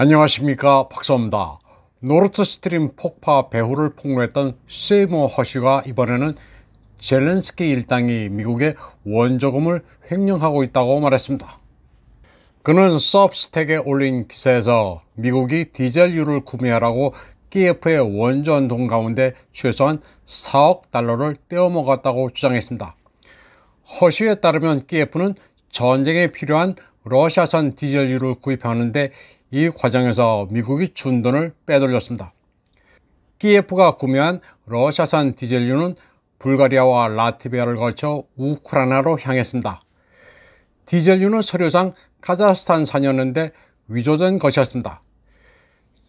안녕하십니까 박사입니다. 노르트 스트림 폭파 배후를 폭로했던 세이머 허쉬가 이번에는 젤렌스키 일당이 미국의 원조금을 횡령하고 있다고 말했습니다. 그는 서브스택에 올린 기사에서 미국이 디젤유를 구매하라고 KF의 원전동 가운데 최소한 4억 달러를 떼어먹었다고 주장했습니다. 허쉬에 따르면 KF는 전쟁에 필요한 러시아산 디젤유를 구입하는데 이 과정에서 미국이 준돈을 빼돌렸습니다. 키예프가 구매한 러시아산 디젤유는 불가리아와 라트비아를 거쳐 우크라이나로 향했습니다. 디젤유는 서류상 카자흐스탄산이었는데 위조된 것이었습니다.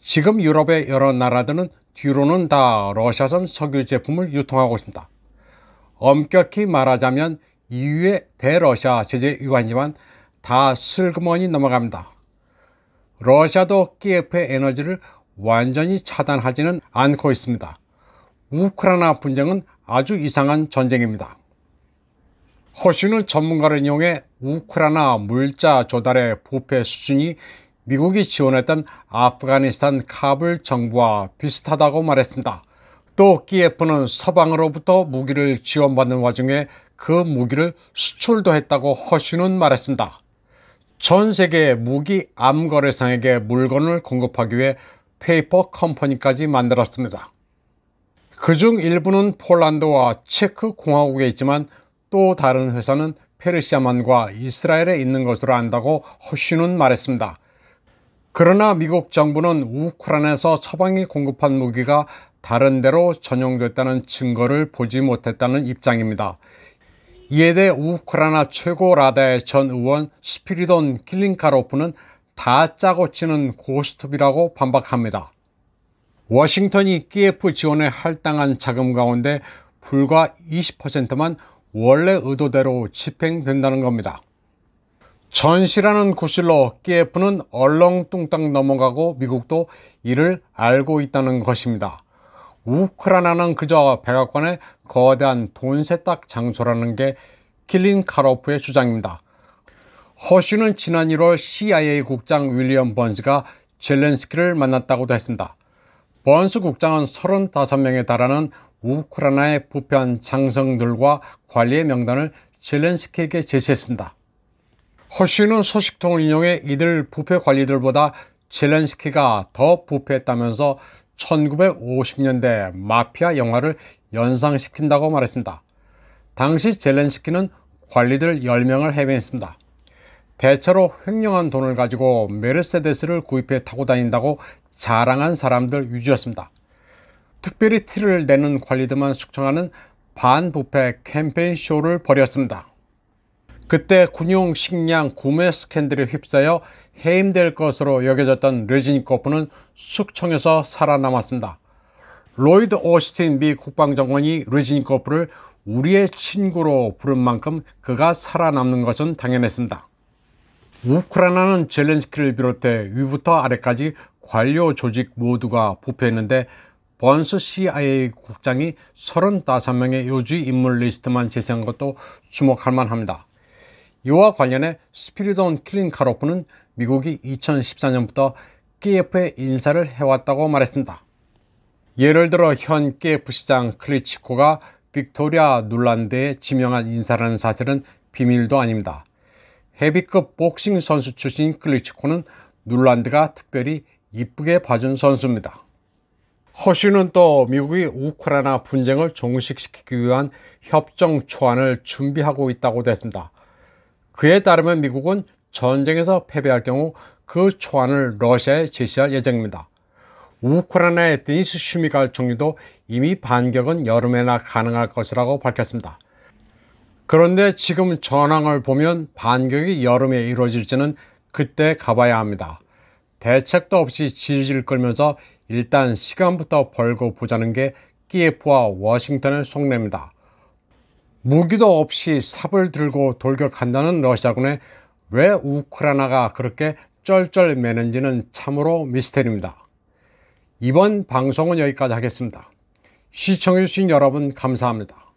지금 유럽의 여러 나라들은 뒤로는 다 러시아산 석유 제품을 유통하고 있습니다. 엄격히 말하자면 EU의 대러시아 제재 위반이지만 다 슬그머니 넘어갑니다. 러시아도 키예프의 에너지를 완전히 차단하지는 않고 있습니다. 우크라이나 분쟁은 아주 이상한 전쟁입니다. 허쉬는 전문가를 이용해 우크라이나 물자 조달의 부패 수준이 미국이 지원했던 아프가니스탄 카불 정부와 비슷하다고 말했습니다. 또 키예프는 서방으로부터 무기를 지원받는 와중에 그 무기를 수출도 했다고 허쉬는 말했습니다. 전 세계 무기 암 거래상에게 물건을 공급하기 위해 페이퍼 컴퍼니까지 만들었습니다. 그 중 일부는 폴란드와 체크 공화국에 있지만 또 다른 회사는 페르시아만과 이스라엘에 있는 것으로 안다고 허쉬는 말했습니다. 그러나 미국 정부는 우크라이나에서 처방이 공급한 무기가 다른 데로 전용됐다는 증거를 보지 못했다는 입장입니다. 이에 대해 우크라이나 최고 라다의 전 의원 스피리돈 킬링카로프는 다 짜고 치는 고스톱이라고 반박합니다. 워싱턴이 키예프 지원에 할당한 자금 가운데 불과 20%만 원래 의도대로 집행된다는 겁니다. 전시라는 구실로 키예프는 얼렁뚱땅 넘어가고 미국도 이를 알고 있다는 것입니다. 우크라이나는 그저 백악관의 거대한 돈 세탁 장소라는 게 킬린 카로프의 주장입니다. 허쉬는 지난 1월 CIA 국장 윌리엄 번스가 젤렌스키를 만났다고도 했습니다. 번스 국장은 35명에 달하는 우크라이나의 부패한 장성들과 관리의 명단을 젤렌스키에게 제시했습니다. 허쉬는 소식통을 인용해 이들 부패 관리들보다 젤렌스키가 더 부패했다면서 1950년대 마피아 영화를 연상시킨다고 말했습니다. 당시 젤렌스키는 관리들 10명을 해임했습니다. 대차로 횡령한 돈을 가지고 메르세데스를 구입해 타고 다닌다고 자랑한 사람들 위주였습니다. 특별히 티를 내는 관리들만 숙청하는 반부패 캠페인 쇼를 벌였습니다. 그때 군용 식량 구매 스캔들에 휩싸여 해임될 것으로 여겨졌던 레진니코프는 숙청에서 살아남았습니다. 로이드 오스틴 미국방정원이레진니코프를 우리의 친구로 부른 만큼 그가 살아남는 것은 당연했습니다. 우크라이나는 젤렌스키를 비롯해 위부터 아래까지 관료 조직 모두가 부패했는데 번스 CIA 국장이 35명의 요주 인물 리스트만 제시한 것도 주목할 만합니다. 이와 관련해 스피리돈 킬링카로프는 미국이 2014년부터 KF에 인사를 해왔다고 말했습니다. 예를 들어 현 KF 시장 클리치코가 빅토리아 눌란드에 지명한 인사라는 사실은 비밀도 아닙니다. 헤비급 복싱 선수 출신 클리치코는 눌란드가 특별히 이쁘게 봐준 선수입니다. 허쉬는 또 미국이 우크라이나 분쟁을 종식시키기 위한 협정 초안을 준비하고 있다고 됐습니다. 그에 따르면 미국은 전쟁에서 패배할 경우 그 초안을 러시아에 제시할 예정입니다. 우크라이나의 데니스 슈미갈 총리도 이미 반격은 여름에나 가능할 것이라고 밝혔습니다. 그런데 지금 전황을 보면 반격이 여름에 이루어질지는 그때 가봐야 합니다. 대책도 없이 질질 끌면서 일단 시간부터 벌고 보자는 게 키예프와 워싱턴의 속내입니다. 무기도 없이 삽을 들고 돌격한다는 러시아군에 왜우크라나가 그렇게 쩔쩔매는지는 참으로 미스테리입니다. 이번 방송은 여기까지 하겠습니다. 시청해주신 여러분 감사합니다.